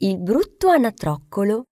Il brutto anatroccolo.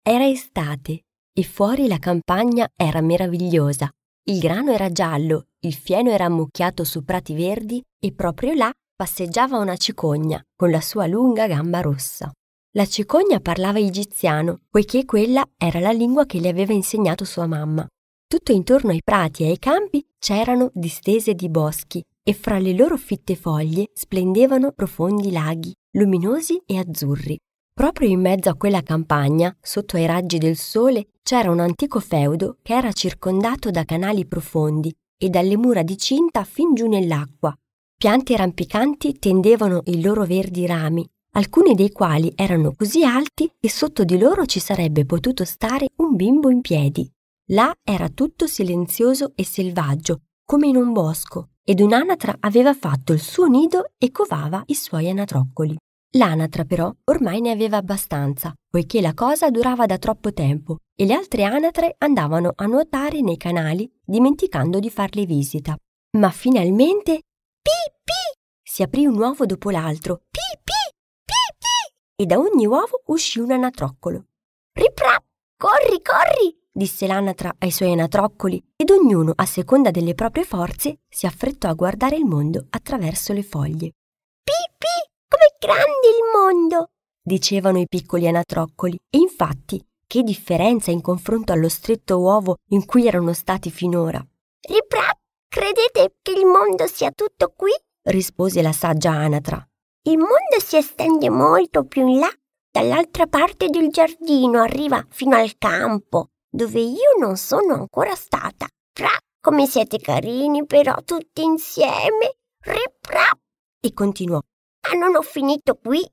Era estate e fuori la campagna era meravigliosa. Il grano era giallo, il fieno era ammucchiato su prati verdi e proprio là passeggiava una cicogna con la sua lunga gamba rossa. La cicogna parlava egiziano, poiché quella era la lingua che le aveva insegnato sua mamma. Tutto intorno ai prati e ai campi c'erano distese di boschi e fra le loro fitte foglie splendevano profondi laghi luminosi e azzurri. Proprio in mezzo a quella campagna, sotto ai raggi del sole, c'era un antico feudo che era circondato da canali profondi e dalle mura di cinta fin giù nell'acqua. Piante rampicanti tendevano i loro verdi rami, alcuni dei quali erano così alti che sotto di loro ci sarebbe potuto stare un bimbo in piedi. Là era tutto silenzioso e selvaggio, come in un bosco, ed un'anatra aveva fatto il suo nido e covava i suoi anatroccoli. L'anatra però ormai ne aveva abbastanza, poiché la cosa durava da troppo tempo e le altre anatre andavano a nuotare nei canali dimenticando di farle visita. Ma finalmente pi pi si aprì un uovo dopo l'altro. Pi pi pi pi e da ogni uovo uscì un anatroccolo. Riprap! Corri, corri! disse l'anatra ai suoi anatroccoli ed ognuno, a seconda delle proprie forze, si affrettò a guardare il mondo attraverso le foglie. Pi pi Com'è grande il mondo! dicevano i piccoli anatroccoli. E infatti, che differenza in confronto allo stretto uovo in cui erano stati finora. Ripra, credete che il mondo sia tutto qui? rispose la saggia anatra. Il mondo si estende molto più in là, dall'altra parte del giardino arriva fino al campo, dove io non sono ancora stata. Fra, come siete carini però tutti insieme! Riprà! E continuò ma non ho finito qui.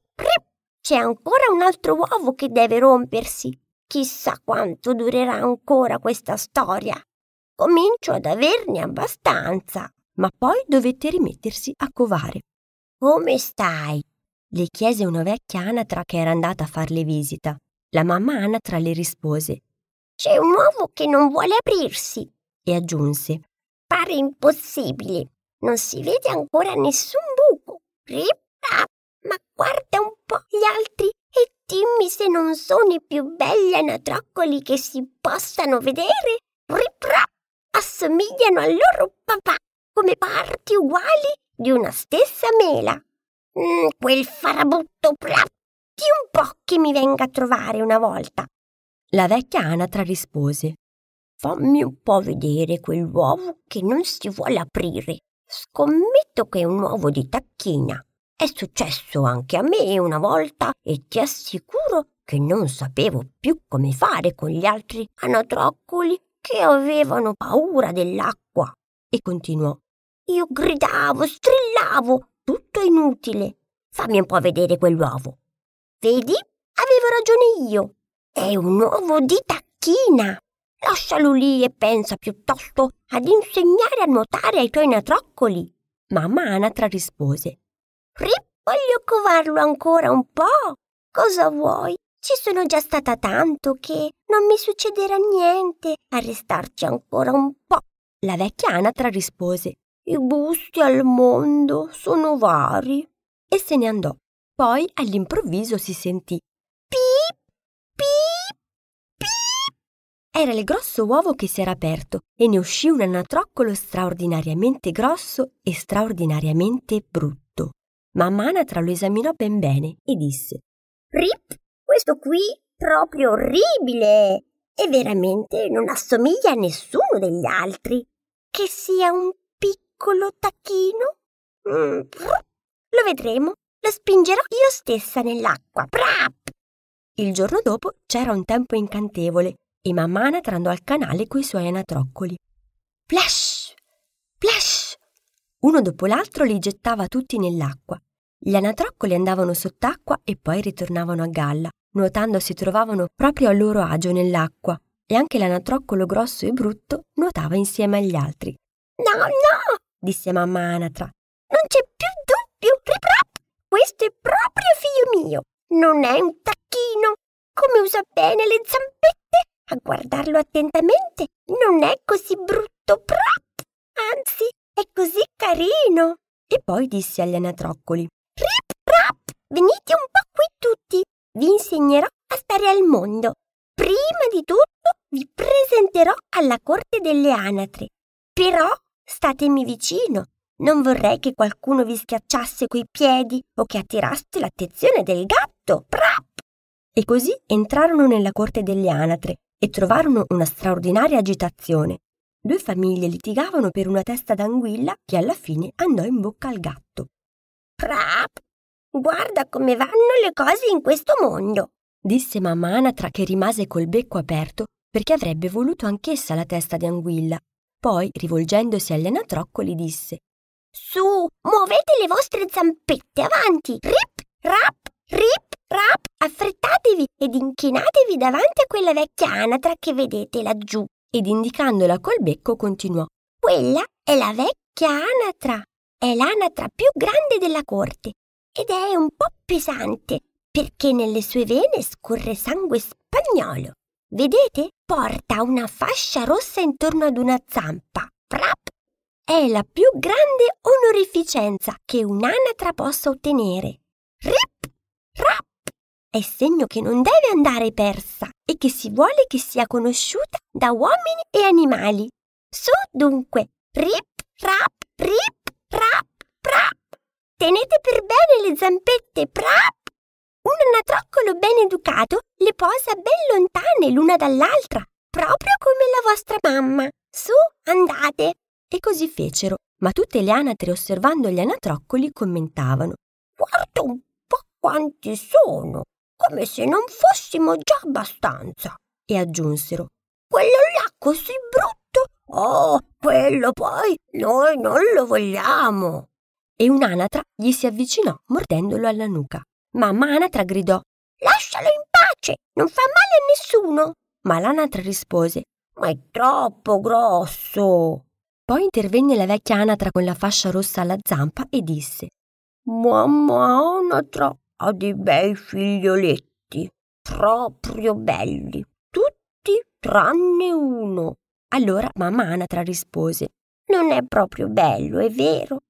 C'è ancora un altro uovo che deve rompersi. Chissà quanto durerà ancora questa storia. Comincio ad averne abbastanza. Ma poi dovette rimettersi a covare. Come stai? Le chiese una vecchia anatra che era andata a farle visita. La mamma anatra le rispose. C'è un uovo che non vuole aprirsi. E aggiunse. Pare impossibile. Non si vede ancora nessun buco. Rip ma guarda un po' gli altri e dimmi se non sono i più belli anatroccoli che si possano vedere. Riprà! Assomigliano al loro papà come parti uguali di una stessa mela. Mm, quel farabutto prà! Di un po' che mi venga a trovare una volta. La vecchia anatra rispose. Fammi un po' vedere quell'uovo che non si vuole aprire. Scommetto che è un uovo di tacchina. È successo anche a me una volta e ti assicuro che non sapevo più come fare con gli altri anatroccoli che avevano paura dell'acqua. E continuò. Io gridavo, strillavo, tutto inutile. Fammi un po' vedere quell'uovo. Vedi? Avevo ragione io. È un uovo di tacchina. Lascialo lì e pensa piuttosto ad insegnare a nuotare ai tuoi natroccoli. Mamma Anatra rispose. Rip, voglio covarlo ancora un po'. Cosa vuoi? Ci sono già stata tanto che non mi succederà niente a restarci ancora un po'. La vecchia anatra rispose: I gusti al mondo sono vari. E se ne andò. Poi all'improvviso si sentì: Pip, pip, pip. Era il grosso uovo che si era aperto e ne uscì un anatroccolo straordinariamente grosso e straordinariamente brutto. Ma Manatra lo esaminò ben bene e disse: Rip, questo qui proprio orribile! E veramente non assomiglia a nessuno degli altri. Che sia un piccolo tacchino? Mm, lo vedremo. Lo spingerò io stessa nell'acqua. Prap! Il giorno dopo c'era un tempo incantevole e Mamanatra andò al canale coi suoi anatroccoli. Plash! Plash! Uno dopo l'altro li gettava tutti nell'acqua gli anatroccoli andavano sott'acqua e poi ritornavano a galla. Nuotando si trovavano proprio a loro agio nell'acqua e anche l'anatroccolo grosso e brutto nuotava insieme agli altri. No, no! disse mamma Anatra. Non c'è più dubbio, riprap! Questo è proprio figlio mio! Non è un tacchino! Come usa bene le zampette! A guardarlo attentamente non è così brutto, prap! Anzi, è così carino! E poi disse agli anatroccoli. Venite un po' qui tutti, vi insegnerò a stare al mondo. Prima di tutto vi presenterò alla corte delle anatre. Però statemi vicino, non vorrei che qualcuno vi schiacciasse coi piedi o che attiraste l'attenzione del gatto. Prap! E così entrarono nella corte delle anatre e trovarono una straordinaria agitazione. Due famiglie litigavano per una testa d'anguilla che alla fine andò in bocca al gatto. Prap! Guarda come vanno le cose in questo mondo, disse mamma Anatra che rimase col becco aperto perché avrebbe voluto anch'essa la testa di anguilla. Poi, rivolgendosi agli anatroccoli, disse Su, muovete le vostre zampette avanti, rip, rap, rip, rap, affrettatevi ed inchinatevi davanti a quella vecchia anatra che vedete laggiù. Ed indicandola col becco continuò Quella è la vecchia anatra, è l'anatra più grande della corte ed è un po' pesante perché nelle sue vene scorre sangue spagnolo. Vedete? Porta una fascia rossa intorno ad una zampa. Prap! È la più grande onorificenza che un'anatra possa ottenere. Rip! Rap! È segno che non deve andare persa e che si vuole che sia conosciuta da uomini e animali. Su dunque, rip, rap, rip, rap. Tenete per bene le zampette, prap! Un anatroccolo ben educato le posa ben lontane l'una dall'altra, proprio come la vostra mamma. Su, andate! E così fecero, ma tutte le anatre osservando gli anatroccoli commentavano. Guarda un po' quanti sono, come se non fossimo già abbastanza. E aggiunsero. Quello là così brutto! Oh, quello poi noi non lo vogliamo! e un'anatra gli si avvicinò mordendolo alla nuca. Mamma anatra gridò Lascialo in pace, non fa male a nessuno. Ma l'anatra rispose Ma è troppo grosso. Poi intervenne la vecchia anatra con la fascia rossa alla zampa e disse Mamma anatra ha dei bei figlioletti, proprio belli, tutti tranne uno. Allora mamma anatra rispose Non è proprio bello, è vero,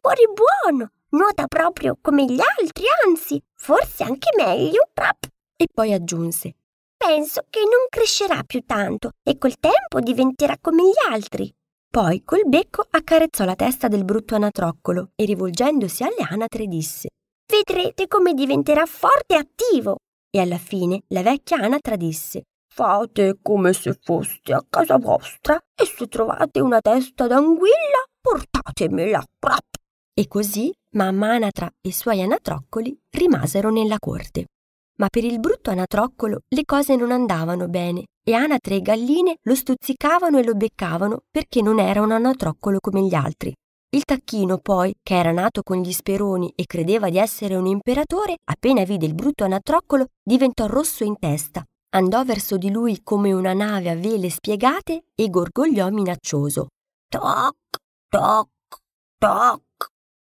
sapore buono! Nuota proprio come gli altri, anzi, forse anche meglio. Rap. E poi aggiunse: Penso che non crescerà più tanto e col tempo diventerà come gli altri. Poi col becco accarezzò la testa del brutto anatroccolo e rivolgendosi alle anatre disse: Vedrete come diventerà forte e attivo. E alla fine la vecchia anatra disse: Fate come se foste a casa vostra e se trovate una testa d'anguilla, portatemela. Prap. E così mamma Anatra e i suoi anatroccoli rimasero nella corte. Ma per il brutto anatroccolo le cose non andavano bene e anatre e galline lo stuzzicavano e lo beccavano perché non era un anatroccolo come gli altri. Il tacchino poi, che era nato con gli speroni e credeva di essere un imperatore, appena vide il brutto anatroccolo diventò rosso in testa, andò verso di lui come una nave a vele spiegate e gorgogliò minaccioso. Toc, toc, toc.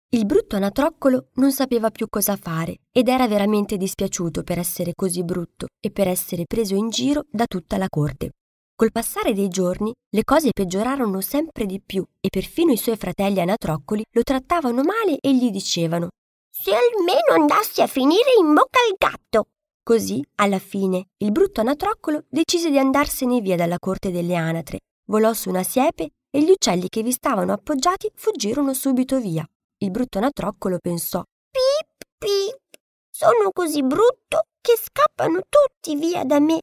Il brutto anatroccolo non sapeva più cosa fare ed era veramente dispiaciuto per essere così brutto e per essere preso in giro da tutta la corte. Col passare dei giorni le cose peggiorarono sempre di più e perfino i suoi fratelli anatroccoli lo trattavano male e gli dicevano Se almeno andassi a finire in bocca al gatto! Così, alla fine, il brutto anatroccolo decise di andarsene via dalla corte delle anatre, volò su una siepe e gli uccelli che vi stavano appoggiati fuggirono subito via. Il brutto anatroccolo pensò Pip pip, sono così brutto che scappano tutti via da me.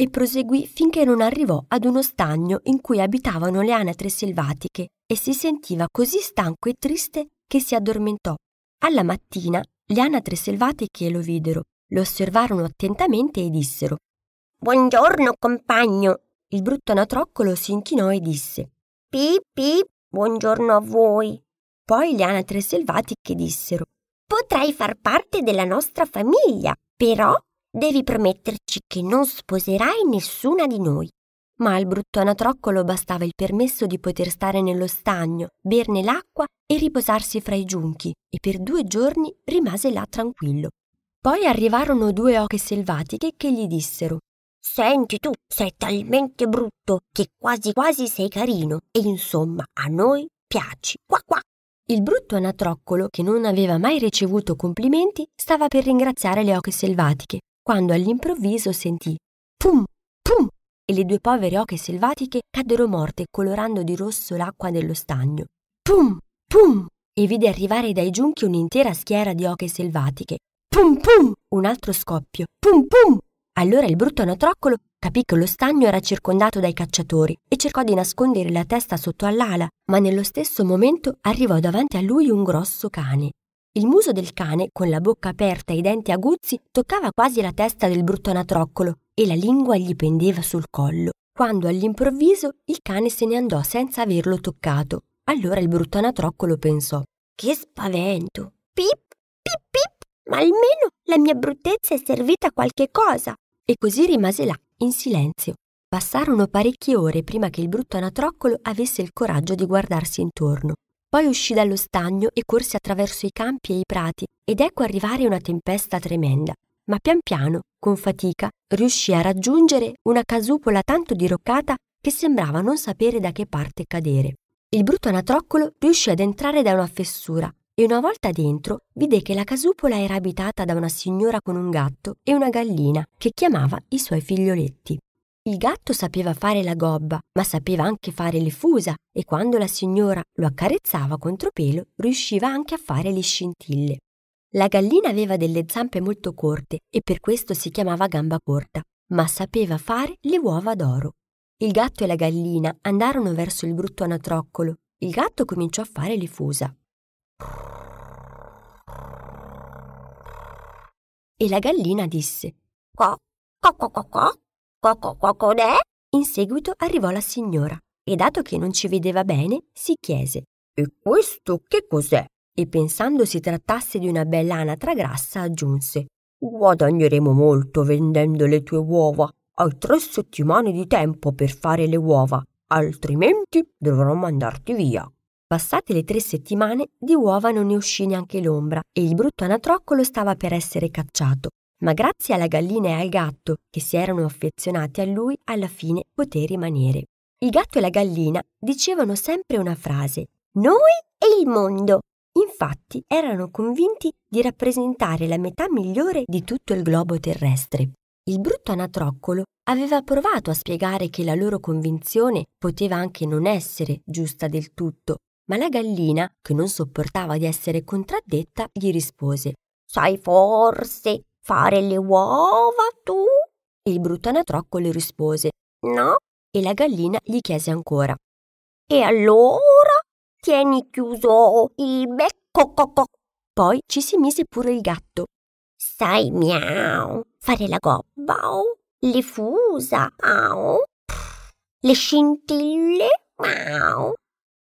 E proseguì finché non arrivò ad uno stagno in cui abitavano le anatre selvatiche e si sentiva così stanco e triste che si addormentò. Alla mattina le anatre selvatiche lo videro, lo osservarono attentamente e dissero Buongiorno compagno. Il brutto anatroccolo si inchinò e disse Pip pip, Buongiorno a voi. Poi le anatre selvatiche dissero Potrai far parte della nostra famiglia, però devi prometterci che non sposerai nessuna di noi. Ma al brutto anatroccolo bastava il permesso di poter stare nello stagno, berne l'acqua e riposarsi fra i giunchi, e per due giorni rimase là tranquillo. Poi arrivarono due oche selvatiche che gli dissero Senti tu, sei talmente brutto che quasi quasi sei carino e insomma a noi piaci. Qua qua. Il brutto anatroccolo, che non aveva mai ricevuto complimenti, stava per ringraziare le oche selvatiche, quando all'improvviso sentì pum, pum, e le due povere oche selvatiche caddero morte colorando di rosso l'acqua dello stagno. Pum, pum, e vide arrivare dai giunchi un'intera schiera di oche selvatiche. Pum, pum, un altro scoppio. Pum, pum, allora il brutto anatroccolo capì che lo stagno era circondato dai cacciatori e cercò di nascondere la testa sotto all'ala, ma nello stesso momento arrivò davanti a lui un grosso cane. Il muso del cane, con la bocca aperta e i denti aguzzi, toccava quasi la testa del brutto anatroccolo e la lingua gli pendeva sul collo, quando all'improvviso il cane se ne andò senza averlo toccato. Allora il brutto anatroccolo pensò: Che spavento! Pip, pip, pip! Ma almeno la mia bruttezza è servita a qualche cosa. E così rimase là, in silenzio. Passarono parecchie ore prima che il brutto anatroccolo avesse il coraggio di guardarsi intorno. Poi uscì dallo stagno e corse attraverso i campi e i prati, ed ecco arrivare una tempesta tremenda. Ma pian piano, con fatica, riuscì a raggiungere una casupola tanto diroccata che sembrava non sapere da che parte cadere. Il brutto anatroccolo riuscì ad entrare da una fessura e una volta dentro vide che la casupola era abitata da una signora con un gatto e una gallina che chiamava i suoi figlioletti. Il gatto sapeva fare la gobba, ma sapeva anche fare le fusa e quando la signora lo accarezzava contro pelo riusciva anche a fare le scintille. La gallina aveva delle zampe molto corte e per questo si chiamava gamba corta, ma sapeva fare le uova d'oro. Il gatto e la gallina andarono verso il brutto anatroccolo. Il gatto cominciò a fare le fusa, e la gallina disse Qua, qua, qua, qua, qua, qua, qua, qua, qua, In seguito arrivò la signora e dato che non ci vedeva bene si chiese E questo che cos'è? E pensando si trattasse di una bella anatra grassa aggiunse Guadagneremo molto vendendo le tue uova. Hai tre settimane di tempo per fare le uova, altrimenti dovrò mandarti via. Passate le tre settimane, di uova non ne uscì neanche l'ombra e il brutto anatroccolo stava per essere cacciato, ma grazie alla gallina e al gatto, che si erano affezionati a lui, alla fine poté rimanere. Il gatto e la gallina dicevano sempre una frase, noi e il mondo. Infatti erano convinti di rappresentare la metà migliore di tutto il globo terrestre. Il brutto anatroccolo aveva provato a spiegare che la loro convinzione poteva anche non essere giusta del tutto, ma la gallina, che non sopportava di essere contraddetta, gli rispose Sai forse fare le uova tu? Il brutto anatrocco le rispose No. E la gallina gli chiese ancora E allora tieni chiuso il becco cocco. Poi ci si mise pure il gatto. Sai miau, fare la gobba, oh, le fusa, au, oh, le scintille, miau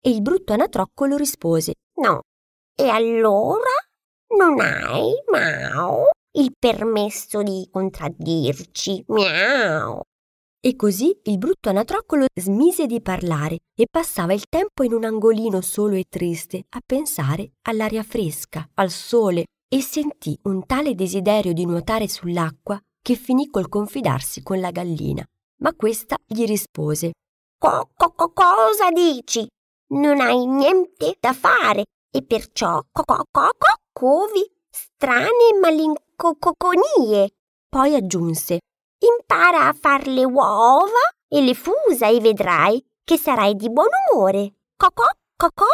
e il brutto anatroccolo rispose No. E allora non hai, miau, il permesso di contraddirci, miau. E così il brutto anatroccolo smise di parlare e passava il tempo in un angolino solo e triste a pensare all'aria fresca, al sole e sentì un tale desiderio di nuotare sull'acqua che finì col confidarsi con la gallina. Ma questa gli rispose: co, co, co cosa dici? non hai niente da fare e perciò cocococo covi strane malincococonie. Poi aggiunse Impara a far le uova e le fusa e vedrai che sarai di buon umore. Cocò, cocò.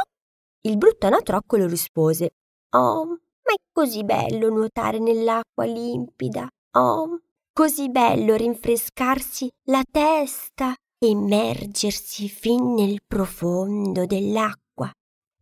Il brutto anatroccolo rispose Oh, ma è così bello nuotare nell'acqua limpida. Oh, così bello rinfrescarsi la testa immergersi fin nel profondo dell'acqua.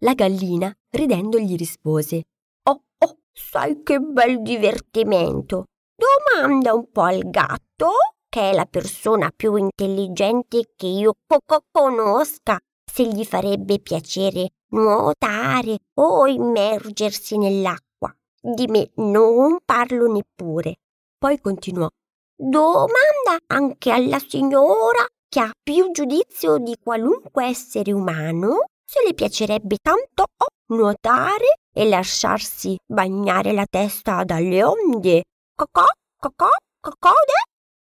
La gallina, ridendo, gli rispose Oh, oh, sai che bel divertimento! Domanda un po' al gatto, che è la persona più intelligente che io co- co- conosca, se gli farebbe piacere nuotare o immergersi nell'acqua. Di me non parlo neppure. Poi continuò. Domanda anche alla signora che ha più giudizio di qualunque essere umano, se le piacerebbe tanto oh, nuotare e lasciarsi bagnare la testa dalle onde. Cocò, cocò, cocode?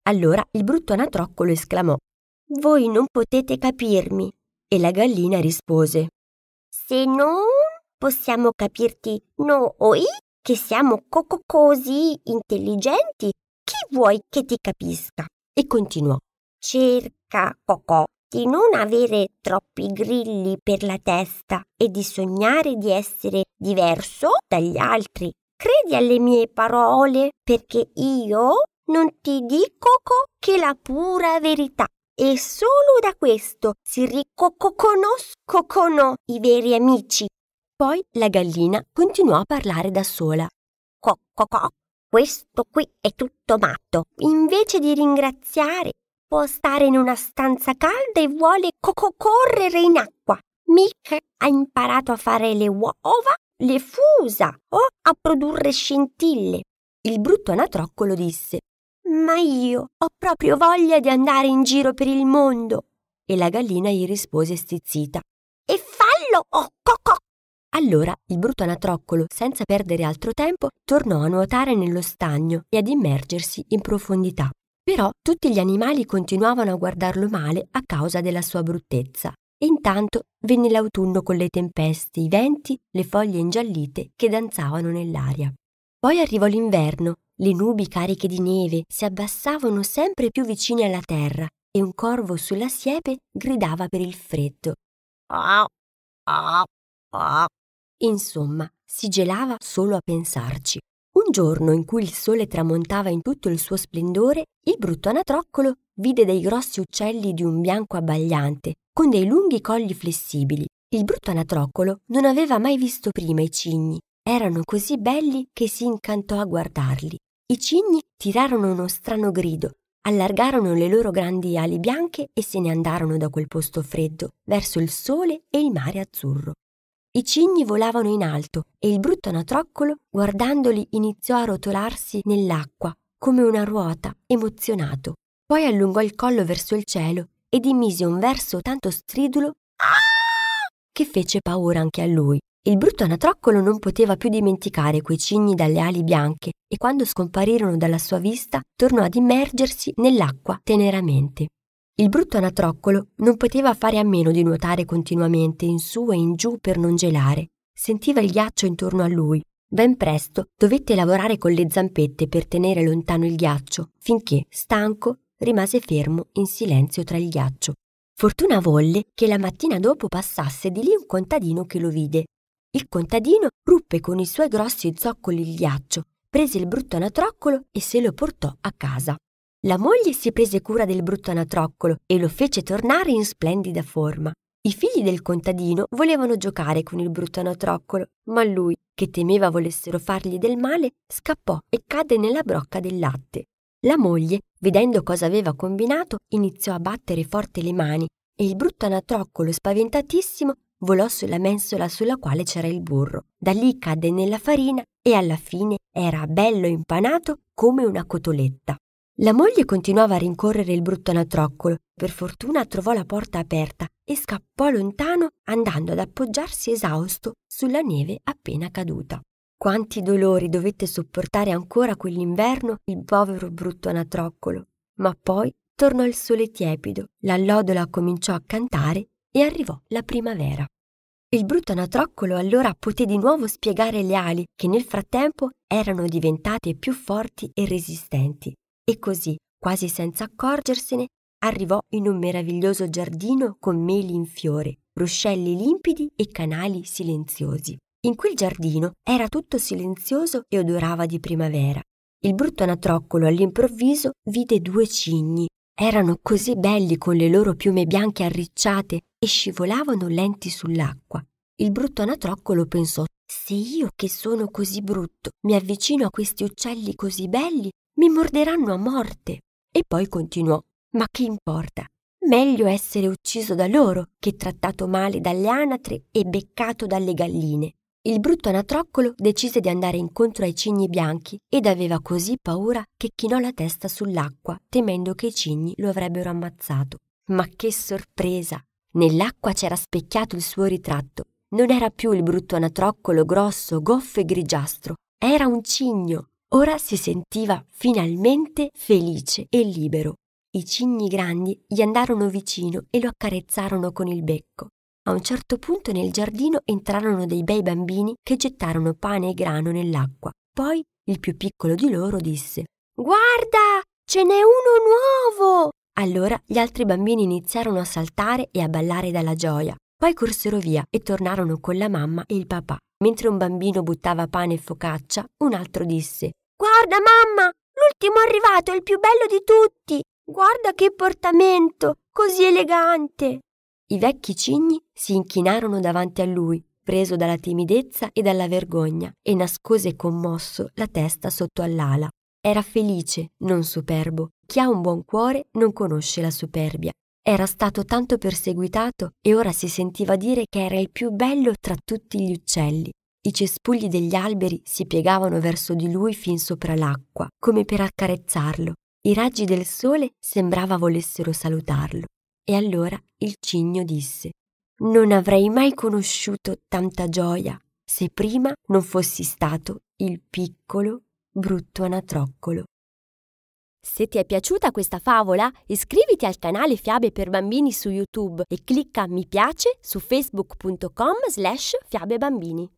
Allora il brutto anatroccolo esclamò: Voi non potete capirmi. E la gallina rispose: Se non possiamo capirti noi, che siamo cococosi intelligenti, chi vuoi che ti capisca? E continuò: Cerca bocca Cocò di non avere troppi grilli per la testa e di sognare di essere diverso dagli altri. Credi alle mie parole perché io non ti dico che la pura verità e solo da questo si ricoconoscono i veri amici. Poi la gallina continuò a parlare da sola. Coccocò, questo qui è tutto matto. Invece di ringraziare può stare in una stanza calda e vuole correre in acqua. Mick ha imparato a fare le uova, le fusa o a produrre scintille. Il brutto anatroccolo disse Ma io ho proprio voglia di andare in giro per il mondo. E la gallina gli rispose stizzita E fallo, o oh cocco! Allora il brutto anatroccolo, senza perdere altro tempo, tornò a nuotare nello stagno e ad immergersi in profondità. Però tutti gli animali continuavano a guardarlo male a causa della sua bruttezza. E intanto venne l'autunno con le tempeste, i venti, le foglie ingiallite che danzavano nell'aria. Poi arrivò l'inverno, le nubi cariche di neve si abbassavano sempre più vicine alla terra e un corvo sulla siepe gridava per il freddo. Ah, ah, ah. Insomma, si gelava solo a pensarci. Un giorno in cui il sole tramontava in tutto il suo splendore, il brutto anatroccolo vide dei grossi uccelli di un bianco abbagliante, con dei lunghi colli flessibili. Il brutto anatroccolo non aveva mai visto prima i cigni. Erano così belli che si incantò a guardarli. I cigni tirarono uno strano grido, allargarono le loro grandi ali bianche e se ne andarono da quel posto freddo, verso il sole e il mare azzurro. I cigni volavano in alto e il brutto anatroccolo, guardandoli, iniziò a rotolarsi nell'acqua, come una ruota, emozionato. Poi allungò il collo verso il cielo ed immise un verso tanto stridulo che fece paura anche a lui. Il brutto anatroccolo non poteva più dimenticare quei cigni dalle ali bianche e quando scomparirono dalla sua vista tornò ad immergersi nell'acqua teneramente. Il brutto anatroccolo non poteva fare a meno di nuotare continuamente in su e in giù per non gelare. Sentiva il ghiaccio intorno a lui. Ben presto dovette lavorare con le zampette per tenere lontano il ghiaccio, finché, stanco, rimase fermo in silenzio tra il ghiaccio. Fortuna volle che la mattina dopo passasse di lì un contadino che lo vide. Il contadino ruppe con i suoi grossi zoccoli il ghiaccio, prese il brutto anatroccolo e se lo portò a casa. La moglie si prese cura del brutto anatroccolo e lo fece tornare in splendida forma. I figli del contadino volevano giocare con il brutto anatroccolo, ma lui, che temeva volessero fargli del male, scappò e cadde nella brocca del latte. La moglie, vedendo cosa aveva combinato, iniziò a battere forte le mani e il brutto anatroccolo, spaventatissimo, volò sulla mensola sulla quale c'era il burro. Da lì cadde nella farina e alla fine era bello impanato come una cotoletta. La moglie continuava a rincorrere il brutto anatroccolo. Per fortuna trovò la porta aperta e scappò lontano andando ad appoggiarsi esausto sulla neve appena caduta. Quanti dolori dovette sopportare ancora quell'inverno il povero brutto anatroccolo. Ma poi tornò il sole tiepido, l'allodola cominciò a cantare e arrivò la primavera. Il brutto anatroccolo allora poté di nuovo spiegare le ali che nel frattempo erano diventate più forti e resistenti e così, quasi senza accorgersene, arrivò in un meraviglioso giardino con meli in fiore, ruscelli limpidi e canali silenziosi. In quel giardino era tutto silenzioso e odorava di primavera. Il brutto anatroccolo all'improvviso vide due cigni. Erano così belli con le loro piume bianche arricciate e scivolavano lenti sull'acqua. Il brutto anatroccolo pensò: Se io che sono così brutto mi avvicino a questi uccelli così belli, mi morderanno a morte. E poi continuò. Ma che importa? Meglio essere ucciso da loro che trattato male dalle anatre e beccato dalle galline. Il brutto anatroccolo decise di andare incontro ai cigni bianchi ed aveva così paura che chinò la testa sull'acqua, temendo che i cigni lo avrebbero ammazzato. Ma che sorpresa! Nell'acqua c'era specchiato il suo ritratto. Non era più il brutto anatroccolo grosso, goffo e grigiastro. Era un cigno, Ora si sentiva finalmente felice e libero. I cigni grandi gli andarono vicino e lo accarezzarono con il becco. A un certo punto nel giardino entrarono dei bei bambini che gettarono pane e grano nell'acqua. Poi il più piccolo di loro disse Guarda, ce n'è uno nuovo! Allora gli altri bambini iniziarono a saltare e a ballare dalla gioia. Poi corsero via e tornarono con la mamma e il papà. Mentre un bambino buttava pane e focaccia, un altro disse Guarda mamma, l'ultimo arrivato è il più bello di tutti. Guarda che portamento, così elegante. I vecchi cigni si inchinarono davanti a lui, preso dalla timidezza e dalla vergogna, e nascose commosso la testa sotto all'ala. Era felice, non superbo. Chi ha un buon cuore non conosce la superbia. Era stato tanto perseguitato e ora si sentiva dire che era il più bello tra tutti gli uccelli. I cespugli degli alberi si piegavano verso di lui fin sopra l'acqua, come per accarezzarlo. I raggi del sole sembrava volessero salutarlo. E allora il cigno disse Non avrei mai conosciuto tanta gioia se prima non fossi stato il piccolo, brutto anatroccolo. Se ti è piaciuta questa favola, iscriviti al canale Fiabe per Bambini su YouTube e clicca mi piace su facebook.com slash fiabebambini.